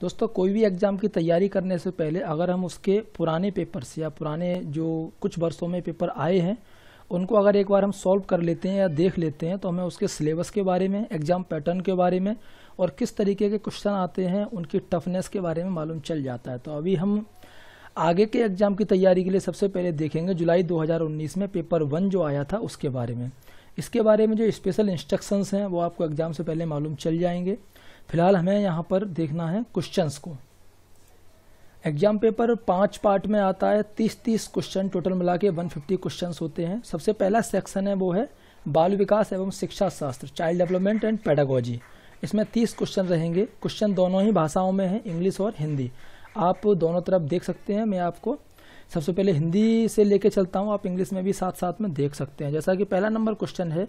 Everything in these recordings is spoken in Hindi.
दोस्तों कोई भी एग्ज़ाम की तैयारी करने से पहले अगर हम उसके पुराने पेपर्स या पुराने जो कुछ वर्षों में पेपर आए हैं उनको अगर एक बार हम सॉल्व कर लेते हैं या देख लेते हैं तो हमें उसके सिलेबस के बारे में एग्ज़ाम पैटर्न के बारे में और किस तरीके के क्वेश्चन आते हैं उनकी टफनेस के बारे में मालूम चल जाता है तो अभी हम आगे के एग्ज़ाम की तैयारी के लिए सबसे पहले देखेंगे जुलाई 2019 में पेपर वन जो आया था उसके बारे में इसके बारे में जो स्पेशल इंस्ट्रक्शंस हैं वो आपको एग्ज़ाम से पहले मालूम चल जाएंगे फिलहाल हमें यहाँ पर देखना है क्वेश्चंस को एग्जाम पेपर पांच पार्ट में आता है तीस तीस क्वेश्चन टोटल मिला के वन फिफ्टी क्वेश्चन होते हैं सबसे पहला सेक्शन है वो है बाल विकास एवं शिक्षा शास्त्र चाइल्ड डेवलपमेंट एंड पेडागोजी इसमें तीस क्वेश्चन रहेंगे क्वेश्चन दोनों ही भाषाओं में है इंग्लिश और हिंदी आप दोनों तरफ देख सकते हैं मैं आपको सबसे पहले हिंदी से लेके चलता हूँ आप इंग्लिश में भी साथ साथ में देख सकते हैं जैसा कि पहला नंबर क्वेश्चन है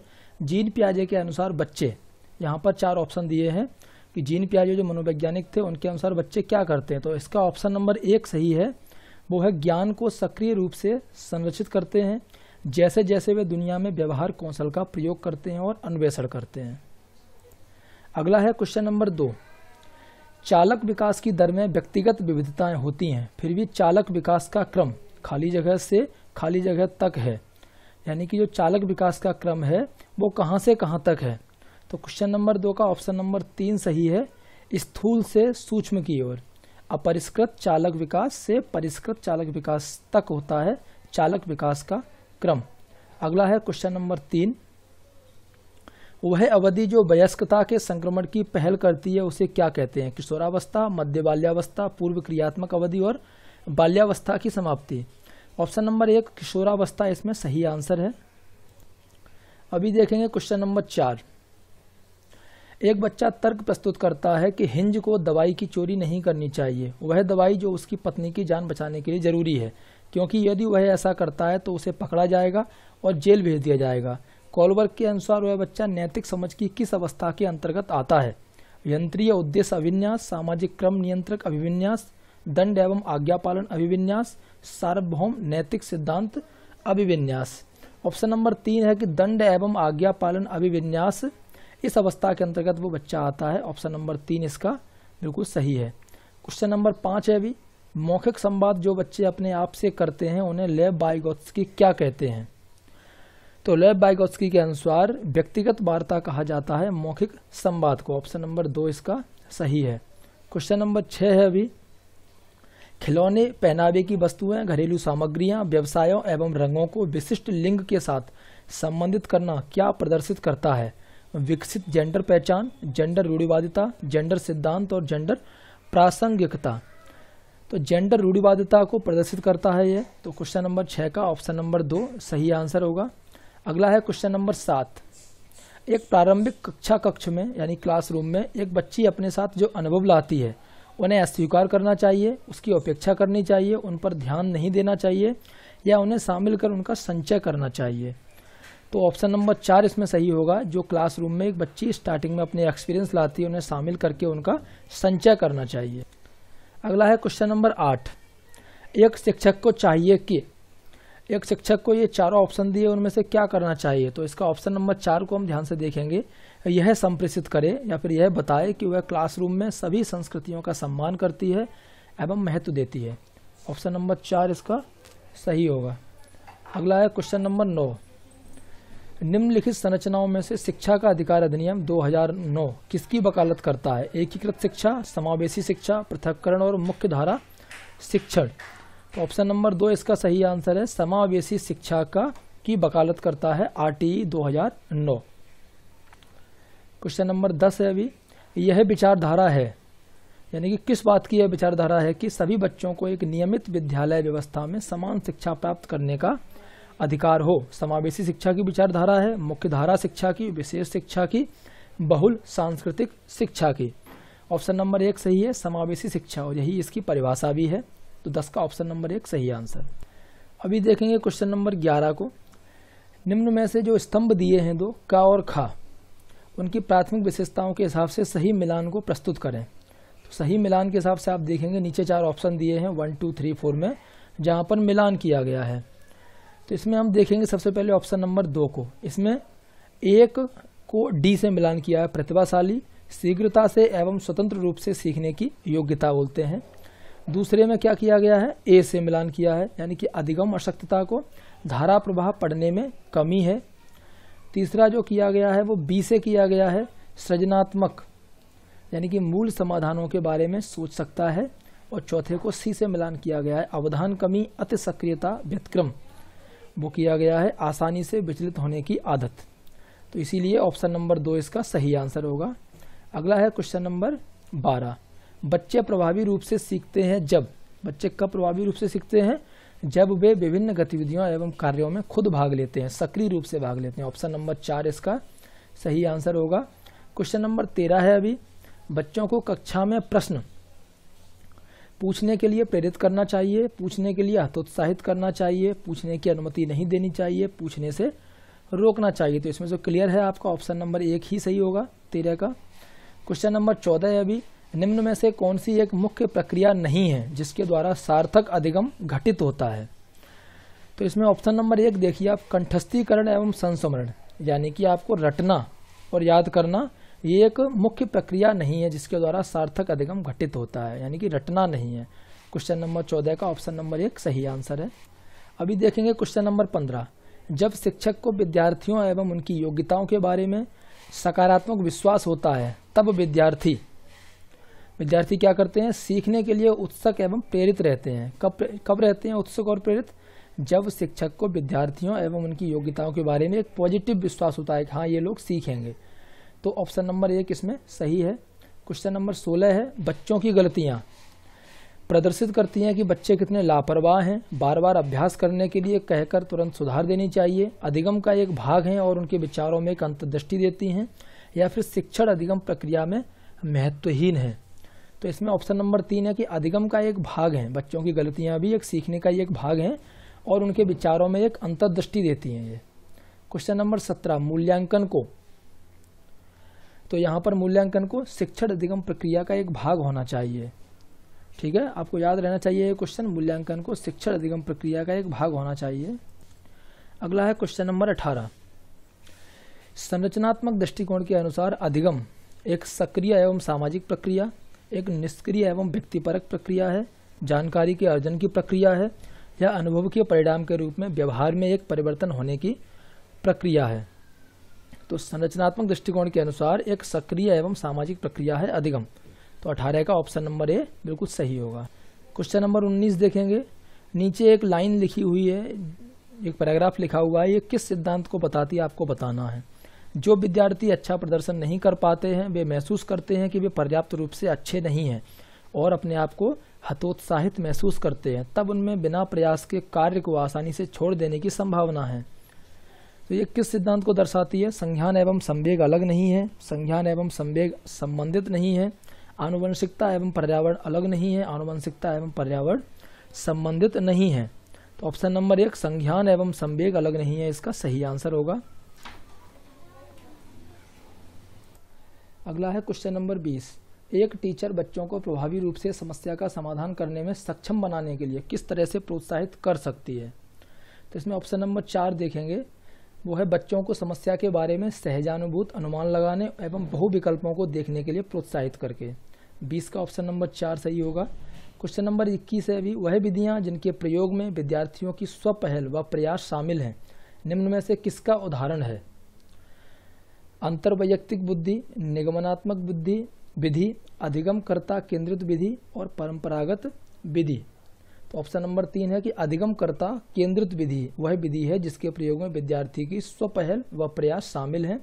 जीन प्याजे के अनुसार बच्चे यहाँ पर चार ऑप्शन दिए हैं कि जीन पियाजे जो मनोवैज्ञानिक थे उनके अनुसार बच्चे क्या करते हैं तो इसका ऑप्शन नंबर एक सही है वो है ज्ञान को सक्रिय रूप से संरक्षित करते हैं जैसे जैसे वे दुनिया में व्यवहार कौशल का प्रयोग करते हैं और अन्वेषण करते हैं अगला है क्वेश्चन नंबर दो चालक विकास की दर में व्यक्तिगत विविधताएं होती हैं फिर भी चालक विकास का क्रम खाली जगह से खाली जगह तक है यानी कि जो चालक विकास का क्रम है वो कहाँ से कहाँ तक है तो क्वेश्चन नंबर दो का ऑप्शन नंबर तीन सही है स्थूल से सूक्ष्म की ओर अपरिष्कृत चालक विकास से परिष्कृत चालक विकास तक होता है चालक विकास का क्रम अगला है क्वेश्चन नंबर तीन वह अवधि जो वयस्कता के संक्रमण की पहल करती है उसे क्या कहते हैं किशोरावस्था मध्य बाल्यावस्था पूर्व क्रियात्मक अवधि और बाल्यावस्था की समाप्ति ऑप्शन नंबर एक किशोरावस्था इसमें सही आंसर है अभी देखेंगे क्वेश्चन नंबर चार एक बच्चा तर्क प्रस्तुत करता है कि हिंज को दवाई की चोरी नहीं करनी चाहिए वह दवाई जो उसकी पत्नी की जान बचाने के लिए ज़रूरी है क्योंकि यदि वह ऐसा करता है तो उसे पकड़ा जाएगा और जेल भेज दिया जाएगा कॉलवर्क के अनुसार वह बच्चा नैतिक समझ की किस अवस्था के अंतर्गत आता है यंत्रीय उद्देश्य अभिन्यास सामाजिक क्रम नियंत्रक अभिविन्यास दंड एवं आज्ञा पालन अभिविन्यास सार्वभौम नैतिक सिद्धांत अभिविन्यास ऑप्शन नंबर तीन है कि दंड एवं आज्ञा पालन अभिविन्यास इस अवस्था के अंतर्गत वो बच्चा आता है ऑप्शन नंबर तीन इसका बिल्कुल सही है क्वेश्चन नंबर पाँच है अभी मौखिक संवाद जो बच्चे अपने आप से करते हैं उन्हें लेब बाइगोत्सकी क्या कहते हैं तो लेब बाइगोत्सकी के अनुसार व्यक्तिगत वार्ता कहा जाता है मौखिक संवाद को ऑप्शन नंबर दो इसका सही है क्वेश्चन नंबर छः है अभी खिलौने पहनावे की वस्तुएं घरेलू सामग्रियां व्यवसायों एवं रंगों को विशिष्ट लिंग के साथ संबंधित करना क्या प्रदर्शित करता है विकसित जेंडर पहचान जेंडर रूढ़िवादिता जेंडर सिद्धांत और जेंडर प्रासंगिकता तो जेंडर रूढ़िवादिता को प्रदर्शित करता है यह तो क्वेश्चन नंबर छः का ऑप्शन नंबर दो सही आंसर होगा अगला है क्वेश्चन नंबर सात एक प्रारंभिक कक्षा कक्ष में यानी क्लासरूम में एक बच्ची अपने साथ जो अनुभव लाती है उन्हें अस्वीकार करना चाहिए उसकी उपेक्षा करनी चाहिए उन पर ध्यान नहीं देना चाहिए या उन्हें शामिल कर उनका संचय करना चाहिए तो ऑप्शन नंबर चार इसमें सही होगा जो क्लासरूम में एक बच्ची स्टार्टिंग में अपने एक्सपीरियंस लाती है उन्हें शामिल करके उनका संचय करना चाहिए अगला है क्वेश्चन नंबर आठ एक शिक्षक को चाहिए कि एक शिक्षक को ये चारों ऑप्शन दिए उनमें से क्या करना चाहिए तो इसका ऑप्शन नंबर चार को हम ध्यान से देखेंगे यह संप्रेषित करे या फिर यह बताए कि वह क्लासरूम में सभी संस्कृतियों का सम्मान करती है एवं महत्व देती है ऑप्शन नंबर चार इसका सही होगा अगला है क्वेश्चन नंबर नौ निम्नलिखित संरचनाओं में से शिक्षा का अधिकार अधिनियम 2009 किसकी वकालत करता है एकीकृत शिक्षा समावेशी शिक्षा पृथककरण और मुख्य धारा शिक्षण तो ऑप्शन नंबर दो इसका सही आंसर है समावेशी शिक्षा का की वकालत करता है आरटीई 2009 क्वेश्चन नंबर दस है अभी यह विचारधारा है यानी कि किस बात की यह विचारधारा है कि सभी बच्चों को एक नियमित विद्यालय व्यवस्था में समान शिक्षा प्राप्त करने का अधिकार हो समावेशी शिक्षा की विचारधारा है मुख्य धारा शिक्षा की विशेष शिक्षा की बहुल सांस्कृतिक शिक्षा की ऑप्शन नंबर एक सही है समावेशी शिक्षा और यही इसकी परिभाषा भी है तो दस का ऑप्शन नंबर एक सही आंसर अभी देखेंगे क्वेश्चन नंबर ग्यारह को निम्न में से जो स्तंभ दिए हैं दो का और खा उनकी प्राथमिक विशेषताओं के हिसाब से सही मिलान को प्रस्तुत करें तो सही मिलान के हिसाब से आप देखेंगे नीचे चार ऑप्शन दिए हैं वन टू थ्री फोर में जहाँ पर मिलान किया गया है तो इसमें हम देखेंगे सबसे पहले ऑप्शन नंबर दो को इसमें एक को डी से मिलान किया है प्रतिभाशाली शीघ्रता से एवं स्वतंत्र रूप से सीखने की योग्यता बोलते हैं दूसरे में क्या किया गया है ए से मिलान किया है यानी कि अधिगम अशक्तता को धारा प्रवाह पढ़ने में कमी है तीसरा जो किया गया है वो बी से किया गया है सृजनात्मक यानी कि मूल समाधानों के बारे में सोच सकता है और चौथे को सी से मिलान किया गया है अवधान कमी अति सक्रियता व्यतिक्रम वो किया गया है आसानी से विचलित होने की आदत तो इसीलिए ऑप्शन नंबर दो इसका सही आंसर होगा अगला है क्वेश्चन नंबर बारह बच्चे प्रभावी रूप से सीखते हैं जब बच्चे कब प्रभावी रूप से सीखते हैं जब वे विभिन्न गतिविधियों एवं कार्यों में खुद भाग लेते हैं सक्रिय रूप से भाग लेते हैं ऑप्शन नंबर चार इसका सही आंसर होगा क्वेश्चन नंबर तेरह है अभी बच्चों को कक्षा में प्रश्न पूछने के लिए प्रेरित करना चाहिए पूछने के लिए हतोत्साहित करना चाहिए पूछने की अनुमति नहीं देनी चाहिए पूछने से रोकना चाहिए तो इसमें जो क्लियर है आपका ऑप्शन नंबर एक ही सही होगा तेरह का क्वेश्चन नंबर चौदह है अभी निम्न में से कौन सी एक मुख्य प्रक्रिया नहीं है जिसके द्वारा सार्थक अधिगम घटित होता है तो इसमें ऑप्शन नंबर एक देखिए आप कंठस्थीकरण एवं संस्मरण यानी कि आपको रटना और याद करना ये एक मुख्य प्रक्रिया नहीं है जिसके द्वारा सार्थक अधिगम घटित होता है यानी कि रटना नहीं है क्वेश्चन नंबर चौदह का ऑप्शन नंबर एक सही आंसर है अभी देखेंगे क्वेश्चन नंबर पंद्रह जब शिक्षक को विद्यार्थियों एवं उनकी योग्यताओं के बारे में सकारात्मक विश्वास होता है तब विद्यार्थी विद्यार्थी क्या करते हैं सीखने के लिए उत्सुक एवं प्रेरित रहते हैं कब कब रहते हैं उत्सुक और प्रेरित जब शिक्षक को विद्यार्थियों एवं उनकी योग्यताओं के बारे में एक पॉजिटिव विश्वास होता है कि हाँ ये लोग सीखेंगे तो ऑप्शन नंबर एक इसमें सही है क्वेश्चन नंबर सोलह है बच्चों की गलतियाँ प्रदर्शित करती हैं कि बच्चे कितने लापरवाह हैं बार बार अभ्यास करने के लिए कहकर तुरंत सुधार देनी चाहिए अधिगम का एक भाग हैं और उनके विचारों में एक अंतर्दृष्टि देती हैं या फिर शिक्षण अधिगम प्रक्रिया में महत्वहीन है तो इसमें ऑप्शन नंबर तीन है कि अधिगम का एक भाग है बच्चों की गलतियाँ भी एक सीखने का ही एक भाग हैं और उनके विचारों में एक अंतर्दृष्टि देती हैं ये क्वेश्चन नंबर सत्रह मूल्यांकन को तो यहाँ पर मूल्यांकन को शिक्षण अधिगम प्रक्रिया का एक भाग होना चाहिए ठीक है आपको याद रहना चाहिए ये क्वेश्चन मूल्यांकन को शिक्षण अधिगम प्रक्रिया का एक भाग होना चाहिए अगला है क्वेश्चन नंबर अठारह संरचनात्मक दृष्टिकोण के अनुसार अधिगम एक सक्रिय एवं सामाजिक प्रक्रिया एक निष्क्रिय एवं व्यक्तिपरक प्रक्रिया है जानकारी के अर्जन की प्रक्रिया है या अनुभव के परिणाम के रूप में व्यवहार में एक परिवर्तन होने की प्रक्रिया है तो संरचनात्मक दृष्टिकोण के अनुसार एक सक्रिय एवं सामाजिक प्रक्रिया है अधिगम तो अठारह का ऑप्शन नंबर ए बिल्कुल सही होगा क्वेश्चन नंबर उन्नीस देखेंगे नीचे एक लाइन लिखी हुई है एक पैराग्राफ लिखा हुआ है ये किस सिद्धांत को बताती है आपको बताना है जो विद्यार्थी अच्छा प्रदर्शन नहीं कर पाते हैं वे महसूस करते हैं कि वे पर्याप्त रूप से अच्छे नहीं हैं और अपने आप को हतोत्साहित महसूस करते हैं तब उनमें बिना प्रयास के कार्य को आसानी से छोड़ देने की संभावना है तो ये किस सिद्धांत को दर्शाती है संज्ञान एवं संवेग अलग नहीं है संज्ञान एवं संवेग संबंधित नहीं है आनुवंशिकता एवं पर्यावरण अलग नहीं है आनुवंशिकता एवं पर्यावरण संबंधित नहीं है तो ऑप्शन नंबर एक संज्ञान एवं संवेग अलग नहीं है इसका सही आंसर होगा अगला है क्वेश्चन नंबर बीस एक टीचर बच्चों को प्रभावी रूप से समस्या का समाधान करने में सक्षम बनाने के लिए किस तरह से प्रोत्साहित कर सकती है तो इसमें ऑप्शन नंबर चार देखेंगे वो है बच्चों को समस्या के बारे में सहजानुभूत अनुमान लगाने एवं बहु विकल्पों को देखने के लिए प्रोत्साहित करके बीस का ऑप्शन नंबर चार सही होगा क्वेश्चन नंबर इक्कीस है भी वह विधियाँ जिनके प्रयोग में विद्यार्थियों की स्वपहल व प्रयास शामिल हैं निम्न में से किसका उदाहरण है अंतर्वैयक्तिक बुद्धि निगमनात्मक बुद्धि विधि अधिगमकर्ता केंद्रित विधि और परंपरागत विधि तो ऑप्शन नंबर तीन है कि अधिगमकर्ता केंद्रित विधि वह विधि है जिसके प्रयोग में विद्यार्थी की स्वपहल व प्रयास शामिल है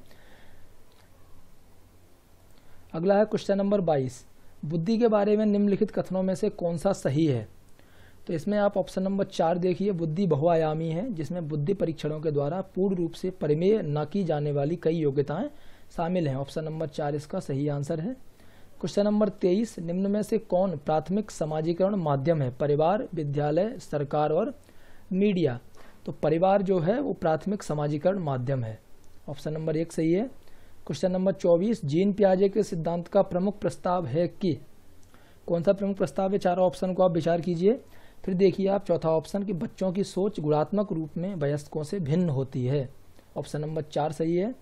अगला है क्वेश्चन नंबर बाईस बुद्धि के बारे में निम्नलिखित कथनों में से कौन सा सही है तो इसमें आप ऑप्शन नंबर चार देखिए बुद्धि बहुआयामी है जिसमें बुद्धि परीक्षणों के द्वारा पूर्ण रूप से परिमेय न की जाने वाली कई योग्यताएं शामिल हैं ऑप्शन नंबर चार इसका सही आंसर है क्वेश्चन नंबर तेईस निम्न में से कौन प्राथमिक समाजीकरण माध्यम है परिवार विद्यालय सरकार और मीडिया तो परिवार जो है वो प्राथमिक समाजीकरण माध्यम है ऑप्शन नंबर एक सही है क्वेश्चन नंबर चौबीस जीन प्याजे के सिद्धांत का प्रमुख प्रस्ताव है कि कौन सा प्रमुख प्रस्ताव है चारों ऑप्शन को आप विचार कीजिए फिर देखिए आप चौथा ऑप्शन कि बच्चों की सोच गुणात्मक रूप में वयस्कों से भिन्न होती है ऑप्शन नंबर चार सही है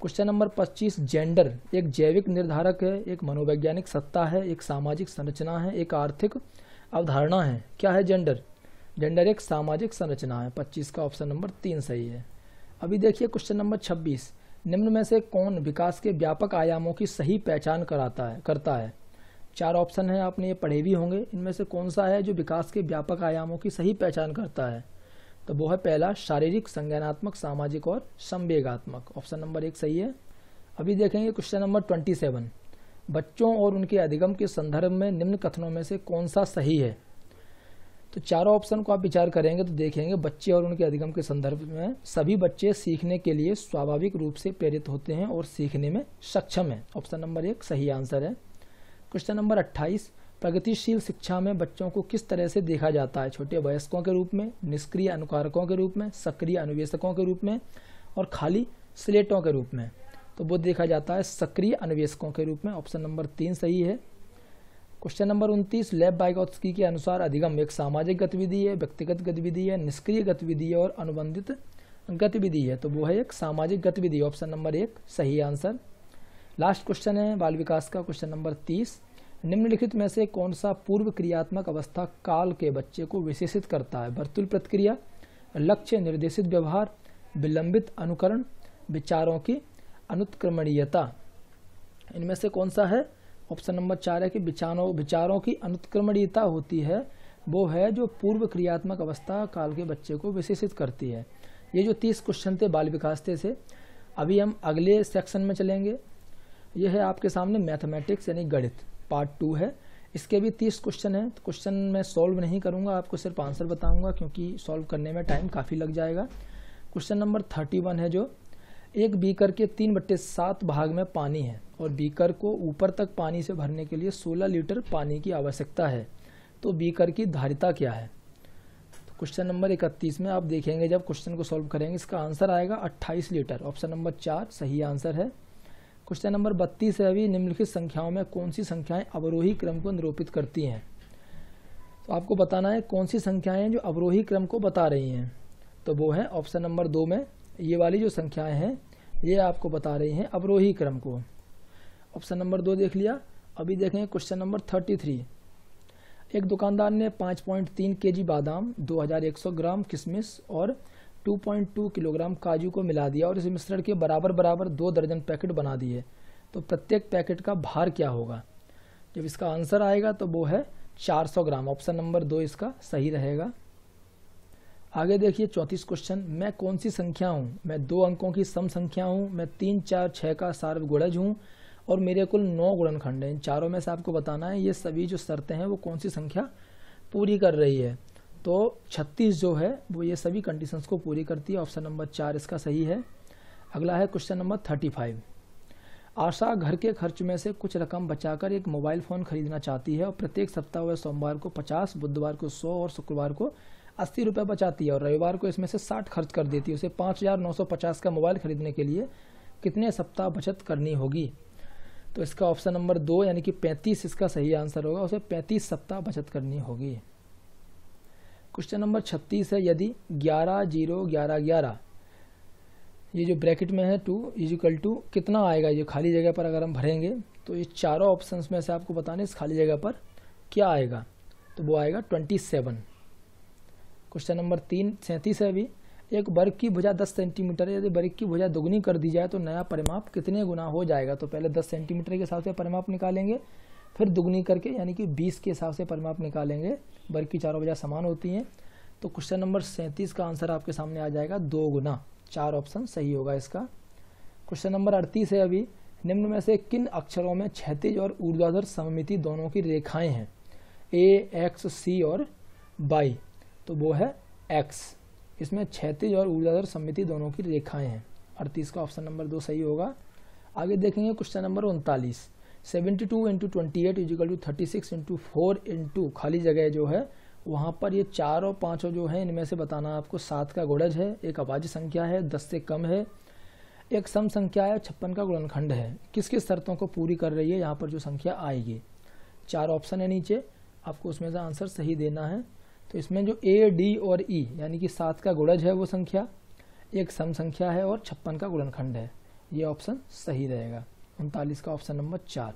क्वेश्चन नंबर 25 जेंडर एक जैविक निर्धारक है एक मनोवैज्ञानिक सत्ता है एक सामाजिक संरचना है एक आर्थिक अवधारणा है क्या है जेंडर जेंडर एक सामाजिक संरचना है 25 का ऑप्शन नंबर तीन सही है अभी देखिए क्वेश्चन नंबर 26 निम्न में से कौन विकास के व्यापक आयामों की सही पहचान कराता है करता है चार ऑप्शन है आपने ये पढ़े भी होंगे इनमें से कौन सा है जो विकास के व्यापक आयामों की सही पहचान करता है तो वो है पहला शारीरिक संज्ञानात्मक सामाजिक और संवेगात्मक ऑप्शन नंबर एक सही है अभी देखेंगे क्वेश्चन नंबर ट्वेंटी सेवन बच्चों और उनके अधिगम के संदर्भ में निम्न कथनों में से कौन सा सही है तो चारों ऑप्शन को आप विचार करेंगे तो देखेंगे बच्चे और उनके अधिगम के संदर्भ में सभी बच्चे सीखने के लिए स्वाभाविक रूप से प्रेरित होते हैं और सीखने में सक्षम है ऑप्शन नंबर एक सही आंसर है क्वेश्चन नंबर अट्ठाईस प्रगतिशील शिक्षा में बच्चों को किस तरह से देखा जाता है छोटे वयस्कों के रूप में निष्क्रिय अनुकारकों के रूप में सक्रिय अनुवेशकों के रूप में और खाली स्लेटों के रूप में तो वो देखा जाता है सक्रिय अनुवेशकों के रूप में ऑप्शन नंबर तीन सही है क्वेश्चन नंबर उनतीस लेब बाइकॉस्की के अनुसार अधिगम एक सामाजिक गतिविधि है व्यक्तिगत गतिविधि है निष्क्रिय गतिविधि है और अनुबंधित गतिविधि है तो वो है एक सामाजिक गतिविधि ऑप्शन नंबर एक सही आंसर लास्ट क्वेश्चन है बाल विकास का क्वेश्चन नंबर तीस निम्नलिखित में से कौन सा पूर्व क्रियात्मक अवस्था काल के बच्चे को विशेषित करता है वर्तुल प्रतिक्रिया लक्ष्य निर्देशित व्यवहार विलंबित अनुकरण विचारों की अनुत्क्रमणीयता इनमें से कौन सा है ऑप्शन नंबर चार है कि विचारों विचारों की अनुत्क्रमणीयता होती है वो है जो पूर्व क्रियात्मक अवस्था काल के बच्चे को विशेषित करती है ये जो तीस क्वेश्चन थे बाल विकास थे से अभी हम अगले सेक्शन में चलेंगे यह है आपके सामने मैथमेटिक्स यानी गणित पार्ट टू है इसके भी तीस क्वेश्चन हैं तो क्वेश्चन मैं सॉल्व नहीं करूँगा आपको सिर्फ आंसर बताऊँगा क्योंकि सॉल्व करने में टाइम काफ़ी लग जाएगा क्वेश्चन नंबर थर्टी वन है जो एक बीकर के तीन बट्टे सात भाग में पानी है और बीकर को ऊपर तक पानी से भरने के लिए सोलह लीटर पानी की आवश्यकता है तो बीकर की धारिता क्या है तो क्वेश्चन नंबर इकतीस में आप देखेंगे जब क्वेश्चन को सॉल्व करेंगे इसका आंसर आएगा अट्ठाईस लीटर ऑप्शन नंबर चार सही आंसर है क्वेश्चन नंबर बत्तीस है अभी निम्नलिखित संख्याओं में कौन सी संख्याएं अवरोही क्रम को निरूपित करती हैं तो आपको बताना है कौन सी संख्याएं हैं जो अवरोही क्रम को बता रही हैं तो वो है ऑप्शन नंबर दो में ये वाली जो संख्याएं हैं ये आपको बता रही हैं अवरोही क्रम को ऑप्शन नंबर दो देख लिया अभी देखेंगे क्वेश्चन नंबर थर्टी थ्री एक दुकानदार ने पाँच पॉइंट तीन के जी बादाम दो हज़ार एक सौ ग्राम किशमिश और 2.2 किलोग्राम काजू को मिला दिया और इस मिश्रण के बराबर बराबर दो दर्जन पैकेट बना दिए तो प्रत्येक पैकेट का भार क्या होगा जब इसका आंसर आएगा तो वो है 400 ग्राम ऑप्शन नंबर दो इसका सही रहेगा आगे देखिए चौंतीस क्वेश्चन मैं कौन सी संख्या हूँ मैं दो अंकों की सम संख्या हूँ मैं तीन चार छः का सार्व गुणज हूँ और मेरे कुल नौ गुणनखंड हैं इन चारों में से आपको बताना है ये सभी जो शर्तें हैं वो कौन सी संख्या पूरी कर रही है तो 36 जो है वो ये सभी कंडीशंस को पूरी करती है ऑप्शन नंबर चार इसका सही है अगला है क्वेश्चन नंबर 35 आशा घर के खर्च में से कुछ रकम बचाकर एक मोबाइल फ़ोन खरीदना चाहती है और प्रत्येक सप्ताह वह सोमवार को 50, बुधवार को 100 और शुक्रवार को अस्सी रुपये बचाती है और रविवार को इसमें से साठ खर्च कर देती है उसे 5,950 का मोबाइल खरीदने के लिए कितने सप्ताह बचत करनी होगी तो इसका ऑप्शन नंबर दो यानी कि पैंतीस इसका सही आंसर होगा उसे पैंतीस सप्ताह बचत करनी होगी क्वेश्चन नंबर छत्तीस है यदि ग्यारह जीरो ग्यारह ग्यारह ये जो ब्रैकेट में है टू इजिकल टू कितना आएगा ये खाली जगह पर अगर हम भरेंगे तो ये चारों ऑप्शन में से आपको बताने इस खाली जगह पर क्या आएगा तो वो आएगा ट्वेंटी सेवन क्वेश्चन नंबर तीन सैंतीस है अभी एक वर्ग की भुजा दस सेंटीमीटर यदि वर्ग की भुजा दोगुनी कर दी जाए तो नया परिमाप कितने गुना हो जाएगा तो पहले दस सेंटीमीटर के हिसाब से परिमाप निकालेंगे फिर दुगनी करके यानी कि बीस के हिसाब से परिमाप निकालेंगे वर्ग की चारों वजह समान होती हैं तो क्वेश्चन नंबर सैंतीस का आंसर आपके सामने आ जाएगा दो गुना चार ऑप्शन सही होगा इसका क्वेश्चन नंबर अड़तीस है अभी निम्न में से किन अक्षरों में क्षतिज और ऊर्जाधर सममिति दोनों की रेखाएं हैं ए एक्स सी और बाई तो वो है एक्स इसमें क्षतिज और ऊर्जाधर सममिति दोनों की रेखाएं हैं अड़तीस का ऑप्शन नंबर दो सही होगा आगे देखेंगे क्वेश्चन नंबर उनतालीस seventy two into twenty eight equal to thirty six into four into खाली जगह जो है वहाँ पर ये चार और पाँचों जो है इनमें से बताना आपको सात का गुणज है एक अभाज्य संख्या है दस से कम है एक सम संख्या है छप्पन का गुणनखंड है किस किस शर्तों को पूरी कर रही है यहाँ पर जो संख्या आएगी चार ऑप्शन है नीचे आपको उसमें से आंसर सही देना है तो इसमें जो ए डी और ई e, यानी कि सात का गुणज है वो संख्या एक सम संख्या है और छप्पन का गुणनखंड है ये ऑप्शन सही रहेगा उनतालीस का ऑप्शन नंबर चार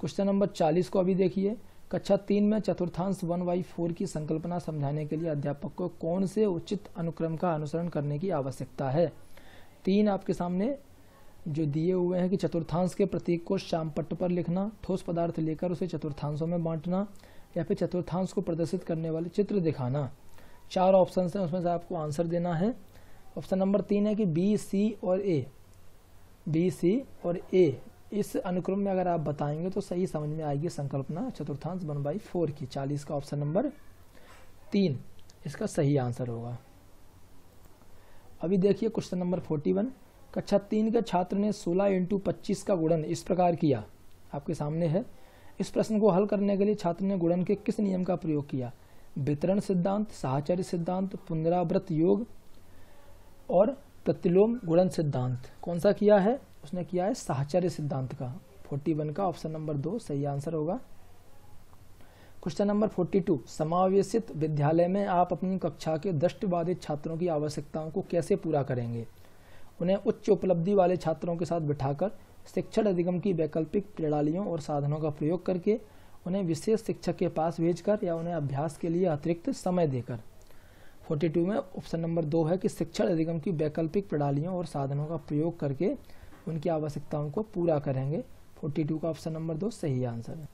क्वेश्चन नंबर चालीस को अभी देखिए कक्षा तीन में चतुर्थांश वन बाई फोर की संकल्पना समझाने के लिए अध्यापक को कौन से उचित अनुक्रम का अनुसरण करने की आवश्यकता है तीन आपके सामने जो दिए हुए हैं कि चतुर्थांश के प्रतीक को श्याम पट्ट पर लिखना ठोस पदार्थ लेकर उसे चतुर्थांशों में बांटना या फिर चतुर्थांश को प्रदर्शित करने वाले चित्र दिखाना चार ऑप्शन हैं उसमें से आपको आंसर देना है ऑप्शन नंबर तीन है कि बी सी और ए बी सी और ए इस अनुक्रम में अगर आप बताएंगे तो सही समझ में आएगी संकल्पना चतुर्थांश वन बाई फोर की चालीस का ऑप्शन नंबर तीन इसका सही आंसर होगा अभी देखिए क्वेश्चन नंबर फोर्टी वन कक्षा तीन के छात्र ने सोलह इंटू पच्चीस का गुणन इस प्रकार किया आपके सामने है इस प्रश्न को हल करने के लिए छात्र ने गुणन के किस नियम का प्रयोग किया वितरण सिद्धांत साहचर्य सिद्धांत पुनरावृत योग और प्रतिलोम गुणन सिद्धांत कौन सा किया है उसने किया है साहचर्य सिद्धांत का फोर्टी वन का ऑप्शन नंबर दो सही आंसर होगा क्वेश्चन नंबर फोर्टी टू समावेशित विद्यालय में आप अपनी कक्षा के दृष्टिबाधित छात्रों की आवश्यकताओं को कैसे पूरा करेंगे उन्हें उच्च उपलब्धि वाले छात्रों के साथ बिठाकर शिक्षण अधिगम की वैकल्पिक प्रणालियों और साधनों का प्रयोग करके उन्हें विशेष शिक्षक के पास भेजकर या उन्हें अभ्यास के लिए अतिरिक्त समय देकर फोर्टी टू में ऑप्शन नंबर दो है कि शिक्षण अधिगम की वैकल्पिक प्रणालियों और साधनों का प्रयोग करके उनकी आवश्यकताओं को पूरा करेंगे फोर्टी टू का ऑप्शन नंबर दो सही आंसर है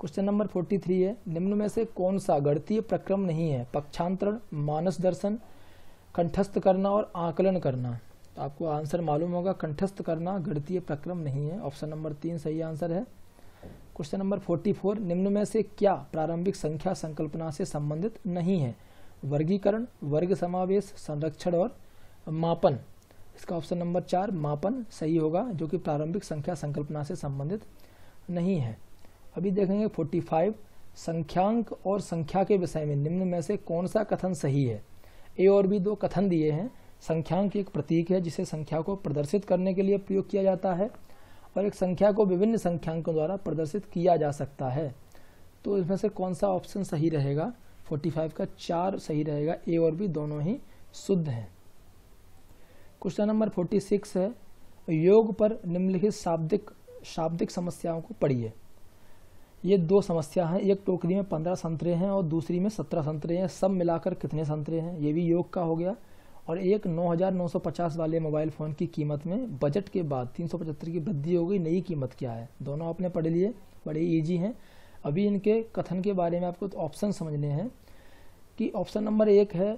क्वेश्चन नंबर फोर्टी थ्री है निम्न में से कौन सा गणतीय प्रक्रम नहीं है पक्षांतरण मानस दर्शन कंठस्थ करना और आकलन करना तो आपको आंसर मालूम होगा कंठस्थ करना गणतीय प्रक्रम नहीं है ऑप्शन नंबर तीन सही आंसर है क्वेश्चन नंबर फोर्टी फोर निम्न में से क्या प्रारंभिक संख्या संकल्पना से संबंधित नहीं है वर्गीकरण वर्ग समावेश संरक्षण और मापन इसका ऑप्शन नंबर चार मापन सही होगा जो कि प्रारंभिक संख्या संकल्पना से संबंधित नहीं है अभी देखेंगे 45 संख्यांक और संख्या के विषय में निम्न में से कौन सा कथन सही है ए और बी दो कथन दिए हैं संख्यांक एक प्रतीक है जिसे संख्या को प्रदर्शित करने के लिए प्रयोग किया जाता है और एक संख्या को विभिन्न संख्यांकों द्वारा प्रदर्शित किया जा सकता है तो इसमें से कौन सा ऑप्शन सही रहेगा 45 का चार सही रहेगा ए और बी दोनों ही शुद्ध हैं क्वेश्चन नंबर 46 है योग पर निम्नलिखित शाब्दिक शाब्दिक समस्याओं को पढ़िए ये दो समस्या हैं एक टोकरी में पंद्रह संतरे हैं और दूसरी में सत्रह संतरे हैं सब मिलाकर कितने संतरे हैं ये भी योग का हो गया और एक 9,950 वाले मोबाइल फ़ोन की कीमत में बजट के बाद तीन की वृद्धि हो गई नई कीमत क्या है दोनों आपने पढ़ लिए बड़े ईजी हैं अभी इनके कथन के बारे में आपको ऑप्शन तो समझने हैं कि ऑप्शन नंबर एक है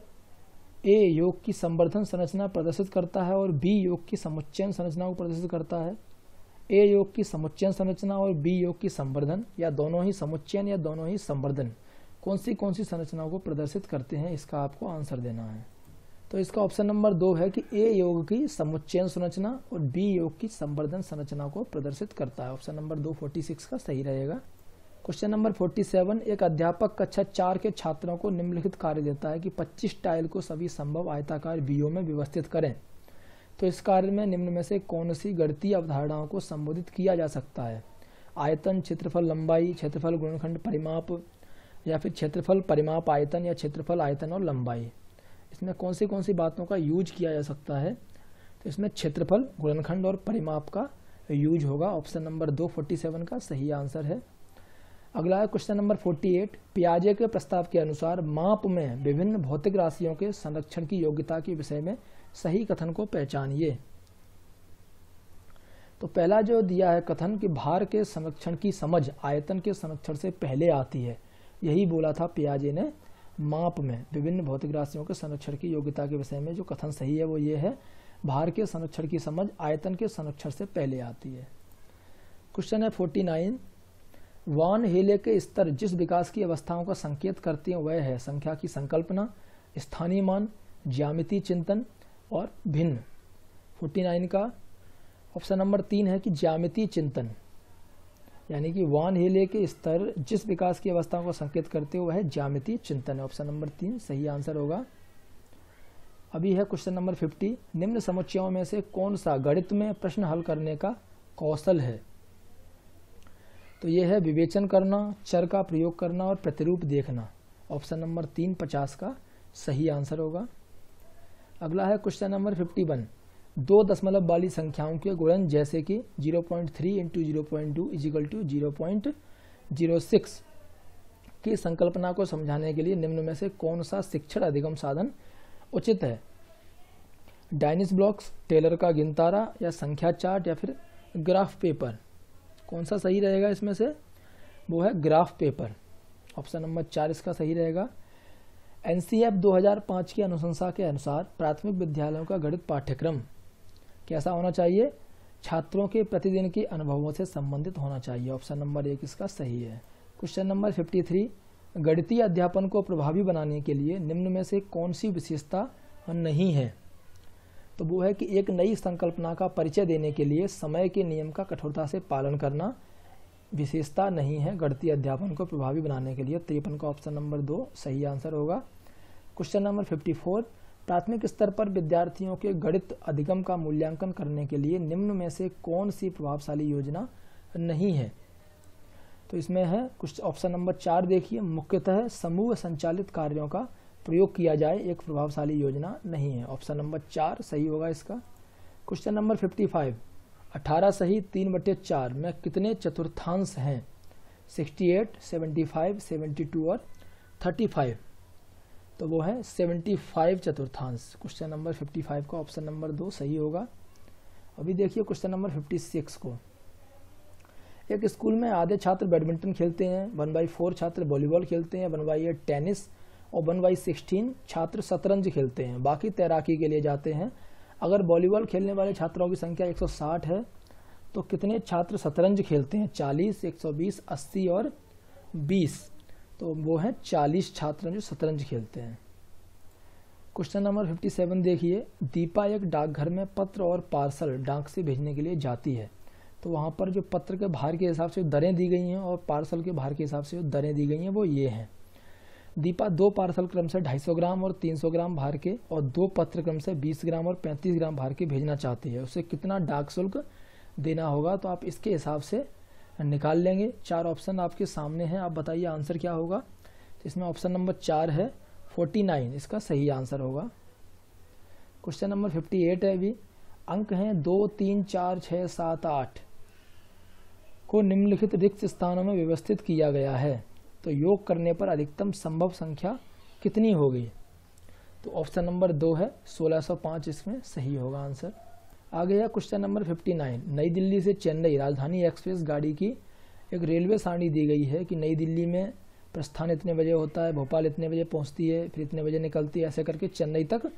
ए योग की संवर्धन संरचना प्रदर्शित करता है और बी योग की समुच्चयन संरचना को प्रदर्शित करता है ए योग की समुच्चयन संरचना और बी योग की संवर्धन या दोनों ही समुच्चयन या दोनों ही संवर्धन कौन सी कौन सी संरचनाओं को प्रदर्शित करते हैं इसका आपको आंसर देना है तो इसका ऑप्शन नंबर दो है कि ए योग की समुच्चयन संरचना और बी योग की संवर्धन संरचना को प्रदर्शित करता है ऑप्शन नंबर दो फोर्टी सिक्स का सही रहेगा क्वेश्चन नंबर 47 एक अध्यापक कक्षा चार के छात्रों को निम्नलिखित कार्य देता है कि 25 टाइल को सभी संभव आयताकार बीओ में व्यवस्थित करें तो इस कार्य में निम्न में से कौन सी गणतीय अवधारणाओं को संबोधित किया जा सकता है आयतन क्षेत्रफल लंबाई क्षेत्रफल गुणखंड परिमाप या फिर क्षेत्रफल परिमाप आयतन या क्षेत्रफल आयतन और लंबाई इसमें कौन सी कौन सी बातों का यूज किया जा सकता है तो इसमें क्षेत्रफल गुणनखंड और परिमाप का यूज होगा ऑप्शन नंबर दो फोर्टी सेवन का सही आंसर है अगला है क्वेश्चन नंबर 48 पियाजे के प्रस्ताव के अनुसार माप में विभिन्न भौतिक राशियों के संरक्षण की योग्यता के विषय में सही कथन को पहचानिए तो पहला जो दिया है कथन कि भार के संरक्षण की समझ आयतन के संरक्षण से पहले आती है यही बोला था पियाजे ने माप में विभिन्न भौतिक राशियों के संरक्षण की योग्यता के विषय में जो कथन सही है वो ये है भार के संरक्षण की समझ आयतन के संरक्षण से पहले आती है क्वेश्चन है फोर्टी नाइन वान हेले के स्तर जिस विकास की अवस्थाओं का संकेत करते हैं वह है संख्या की संकल्पना स्थानीय मान ज्यामिति चिंतन और भिन्न 49 का ऑप्शन नंबर तीन है कि ज्यामिति चिंतन यानी कि वान हेले के स्तर जिस विकास की अवस्थाओं का संकेत करते वह है ज्यामिति चिंतन ऑप्शन नंबर तीन सही आंसर होगा अभी है क्वेश्चन नंबर फिफ्टी निम्न समुच्चयों में से कौन सा गणित में प्रश्न हल करने का कौशल है तो ये है विवेचन करना चर का प्रयोग करना और प्रतिरूप देखना ऑप्शन नंबर तीन पचास का सही आंसर होगा अगला है क्वेश्चन नंबर फिफ्टी वन दो दशमलव वाली संख्याओं के गुणन जैसे कि zero point three into zero point two equal to zero point zero six की संकल्पना को समझाने के लिए निम्न में से कौन सा शिक्षण अधिगम साधन उचित है डाइनिस ब्लॉक्स टेलर का गिनतारा या संख्या चार्ट या फिर ग्राफ पेपर कौन सा सही रहेगा इसमें से वो है ग्राफ पेपर ऑप्शन नंबर चार इसका सही रहेगा एन 2005 की अनुशंसा के अनुसार प्राथमिक विद्यालयों का गणित पाठ्यक्रम कैसा होना चाहिए छात्रों के प्रतिदिन के अनुभवों से संबंधित होना चाहिए ऑप्शन नंबर एक इसका सही है क्वेश्चन नंबर 53 गणितीय अध्यापन को प्रभावी बनाने के लिए निम्न में से कौन सी विशेषता नहीं है तो वो है कि एक नई संकल्पना का परिचय देने के लिए समय के नियम का कठोरता से पालन करना विशेषता नहीं है गणतीय अध्यापन को प्रभावी बनाने के लिए तिरपन का ऑप्शन नंबर दो सही आंसर होगा क्वेश्चन नंबर फिफ्टी फोर प्राथमिक स्तर पर विद्यार्थियों के गणित अधिगम का मूल्यांकन करने के लिए निम्न में से कौन सी प्रभावशाली योजना नहीं है तो इसमें है कुछ ऑप्शन नंबर चार देखिए मुख्यतः समूह संचालित कार्यों का प्रयोग किया जाए एक प्रभावशाली योजना नहीं है ऑप्शन नंबर चार सही होगा इसका क्वेश्चन नंबर फिफ्टी फाइव अठारह सही तीन बटे चार में कितने चतुर्थांश हैं sixty eight seventy five seventy two और थर्टी फाइव तो वो है सेवेंटी फाइव चतुर्थांश क्वेश्चन नंबर फिफ्टी फाइव का ऑप्शन नंबर दो सही होगा अभी देखिए क्वेश्चन नंबर फिफ्टी सिक्स को एक स्कूल में आधे छात्र बैडमिंटन खेलते हैं वन बाई फोर छात्र वॉलीबॉल खेलते हैं वन बाई एट टेनिस और वन बाई सिक्सटीन छात्र शतरंज खेलते हैं बाकी तैराकी के लिए जाते हैं अगर वॉलीबॉल खेलने वाले छात्रों की संख्या 160 है तो कितने छात्र शतरंज खेलते हैं 40, 120, 80 और 20 तो वो हैं 40 छात्र जो शतरंज खेलते हैं क्वेश्चन नंबर 57 देखिए दीपा एक डाकघर में पत्र और पार्सल डाक से भेजने के लिए जाती है तो वहाँ पर जो पत्र के भार के हिसाब से दरें दी गई हैं और पार्सल के भार के हिसाब से जो दरें दी गई हैं वो ये हैं दीपा दो पार्सल क्रम से 250 ग्राम और 300 ग्राम भार के और दो पत्र क्रम से 20 ग्राम और 35 ग्राम भार के भेजना चाहती है उसे कितना डाक शुल्क देना होगा तो आप इसके हिसाब से निकाल लेंगे चार ऑप्शन आपके सामने हैं आप बताइए आंसर क्या होगा इसमें ऑप्शन नंबर चार है फोर्टी नाइन इसका सही आंसर होगा क्वेश्चन नंबर फिफ्टी एट है अभी अंक हैं दो तीन चार छः सात आठ को निम्नलिखित रिक्त स्थानों में व्यवस्थित किया गया है तो योग करने पर अधिकतम संभव संख्या कितनी होगी तो ऑप्शन नंबर दो है 1605 इसमें सही होगा आंसर आ गया क्वेश्चन नंबर 59 नई दिल्ली से चेन्नई राजधानी एक्सप्रेस गाड़ी की एक रेलवे सारणी दी गई है कि नई दिल्ली में प्रस्थान इतने बजे होता है भोपाल इतने बजे पहुंचती है फिर इतने बजे निकलती है ऐसे करके चेन्नई तक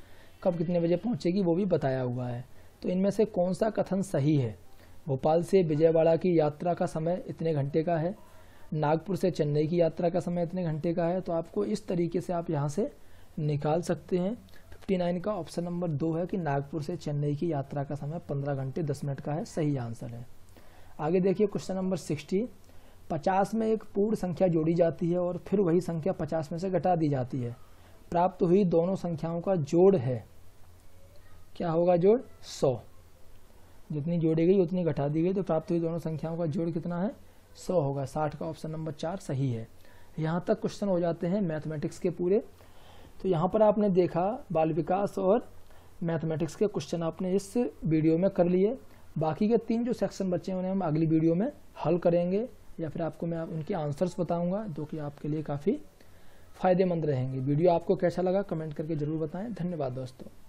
कब कितने बजे पहुंचेगी वो भी बताया हुआ है तो इनमें से कौन सा कथन सही है भोपाल से विजयवाड़ा की यात्रा का समय इतने घंटे का है नागपुर से चेन्नई की यात्रा का समय इतने घंटे का है तो आपको इस तरीके से आप यहाँ से निकाल सकते हैं 59 का ऑप्शन नंबर दो है कि नागपुर से चेन्नई की यात्रा का समय 15 घंटे 10 मिनट का है सही आंसर है आगे देखिए क्वेश्चन नंबर 60 50 में एक पूर्ण संख्या जोड़ी जाती है और फिर वही संख्या 50 में से घटा दी जाती है प्राप्त हुई दोनों संख्याओं का जोड़ है क्या होगा जोड़ 100 जितनी जोड़ी गई उतनी घटा दी गई तो प्राप्त हुई दोनों संख्याओं का जोड़ कितना है सौ होगा साठ का ऑप्शन नंबर चार सही है यहाँ तक क्वेश्चन हो जाते हैं मैथमेटिक्स के पूरे तो यहाँ पर आपने देखा बाल विकास और मैथमेटिक्स के क्वेश्चन आपने इस वीडियो में कर लिए बाकी के तीन जो सेक्शन बचे हैं उन्हें हम अगली वीडियो में हल करेंगे या फिर आपको मैं उनके आंसर्स बताऊंगा जो कि आपके लिए काफ़ी फायदेमंद रहेंगे वीडियो आपको कैसा लगा कमेंट करके ज़रूर बताएं धन्यवाद दोस्तों